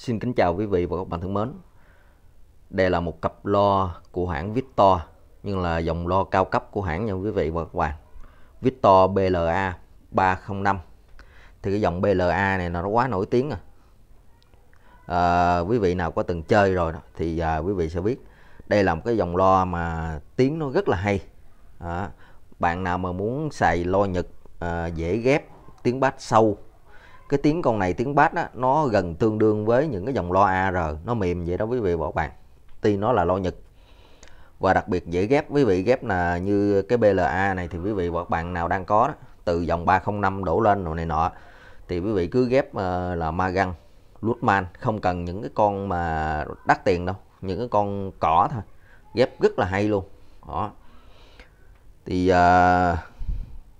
Xin kính chào quý vị và các bạn thân mến. Đây là một cặp lo của hãng Victor, nhưng là dòng lo cao cấp của hãng nha quý vị và các bạn. Victor BLA 305. Thì cái dòng BLA này nó quá nổi tiếng à. à quý vị nào có từng chơi rồi thì à, quý vị sẽ biết. Đây là một cái dòng lo mà tiếng nó rất là hay. À, bạn nào mà muốn xài lo Nhật à, dễ ghép, tiếng bass sâu cái tiếng con này tiếng bass á nó gần tương đương với những cái dòng lo AR nó mềm vậy đó quý vị và các bạn tuy nó là lo Nhật và đặc biệt dễ ghép quý vị ghép là như cái BLA này thì quý vị và các bạn nào đang có đó, từ dòng 305 đổ lên rồi này nọ thì quý vị cứ ghép ờ, là Magan Lutman không cần những cái con mà đắt tiền đâu những cái con cỏ thôi ghép rất là hay luôn đó thì uh,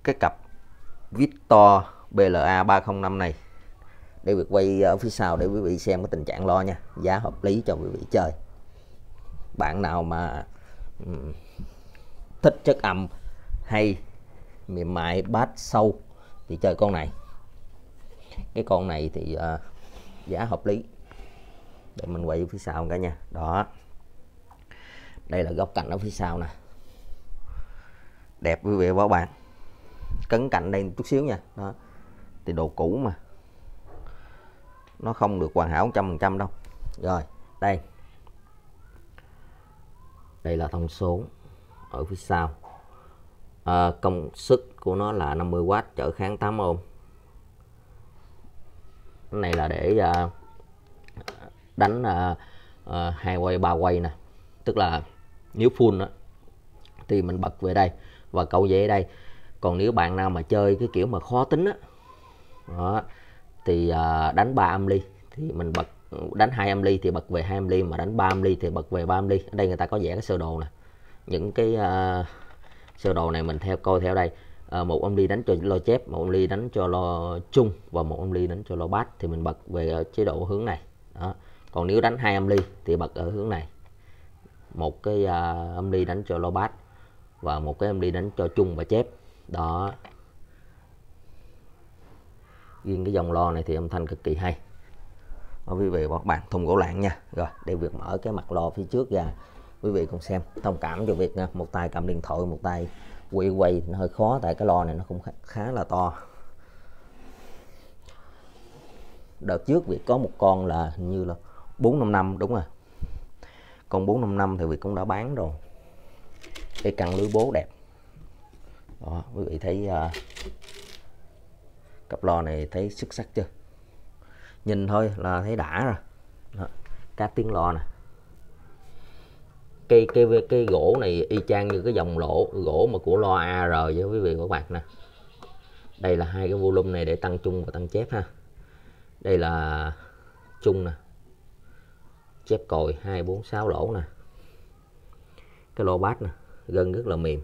cái cặp Victor BLA 305 này để việc quay ở ờ, phía sau để quý vị xem cái tình trạng lo nha giá hợp lý cho quý vị chơi bạn nào mà thích chất âm hay mềm mại bát sâu thì chơi con này cái con này thì uh, giá hợp lý để mình quay ở phía sau cả nha đó đây là góc cạnh ở phía sau nè đẹp quý vị và các bạn cấn cạnh đây một chút xíu nha đó thì đồ cũ mà nó không được hoàn hảo trăm phần trăm đâu rồi đây đây là thông số ở phía sau à, công suất của nó là 50W trở kháng 8 ohm. cái này là để à, đánh à, à, hai quay ba quay nè tức là nếu full đó, thì mình bật về đây và câu dễ đây còn nếu bạn nào mà chơi cái kiểu mà khó tính á đó. thì à, đánh ba âm ly thì mình bật đánh hai âm ly thì bật về hai âm ly mà đánh ba âm ly thì bật về ba âm ly ở đây người ta có vẽ cái sơ đồ nè những cái uh, sơ đồ này mình theo coi theo đây uh, một âm ly đánh cho lo chép một âm ly đánh cho lo chung và một âm ly đánh cho lo bát thì mình bật về à, chế độ hướng này đó còn nếu đánh hai âm ly thì bật ở hướng này một cái uh, âm ly đánh cho lo bát và một cái âm ly đánh cho chung và chép đó riêng cái dòng lo này thì âm thanh cực kỳ hay đó, quý vị và các bạn thùng gỗ lạng nha rồi để việc mở cái mặt lo phía trước ra quý vị cùng xem thông cảm cho việc nha. một tay cầm điện thoại một tay quay quay nó hơi khó tại cái lo này nó cũng khá là to đợt trước việc có một con là hình như là 455 đúng rồi con 455 thì việc cũng đã bán rồi cái căn lưới bố đẹp đó quý vị thấy uh, cặp lò này thấy xuất sắc chưa nhìn thôi là thấy đã rồi Đó. cá tiếng lò nè cây cây cây gỗ này y chang như cái dòng lỗ gỗ mà của lo AR với quý vị và các bạn nè đây là hai cái volume này để tăng chung và tăng chép ha đây là chung nè chép còi 246 lỗ nè cái lô bát nè gân rất là mềm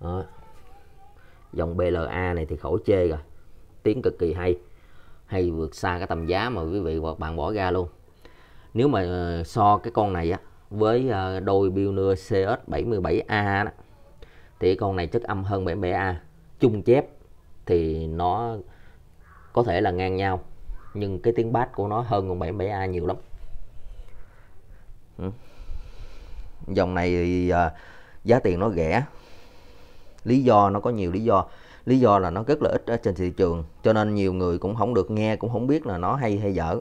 Đó dòng BLA này thì khổ chê rồi tiếng cực kỳ hay hay vượt xa cái tầm giá mà quý vị và bạn bỏ ra luôn nếu mà ờ, so cái con này á với ờ, đôi Bionur CS77A đó, thì con này chất âm hơn 77A chung chép thì nó có thể là ngang nhau nhưng cái tiếng bass của nó hơn con 77A nhiều lắm ừ. dòng này thì ờ, giá tiền nó rẻ lý do nó có nhiều lý do lý do là nó rất là ít ở trên thị trường cho nên nhiều người cũng không được nghe cũng không biết là nó hay hay dở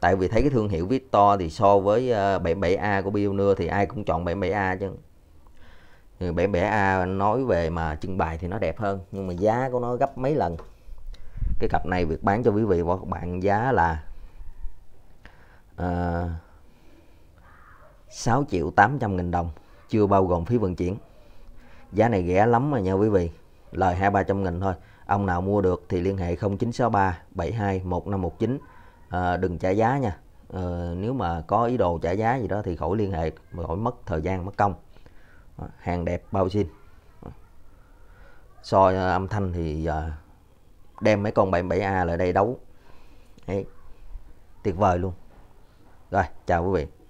tại vì thấy cái thương hiệu Victor thì so với 77A ờ, của Bionur thì ai cũng chọn 77A chứ 77A nói về mà trưng bày thì nó đẹp hơn nhưng mà giá của nó gấp mấy lần cái cặp này việc bán cho quý vị và các bạn giá là ờ, uh, 6 triệu 800 nghìn đồng chưa bao gồm phí vận chuyển giá này rẻ lắm mà nha quý vị lời hai ba trăm nghìn thôi ông nào mua được thì liên hệ 0963 72 1519 à, đừng trả giá nha à, nếu mà có ý đồ trả giá gì đó thì khỏi liên hệ khỏi mất thời gian mất công ờ, hàng đẹp bao xin ờ. so âm thanh thì à, đem mấy con 77A lại đây đấu Đấy. tuyệt vời luôn rồi chào quý vị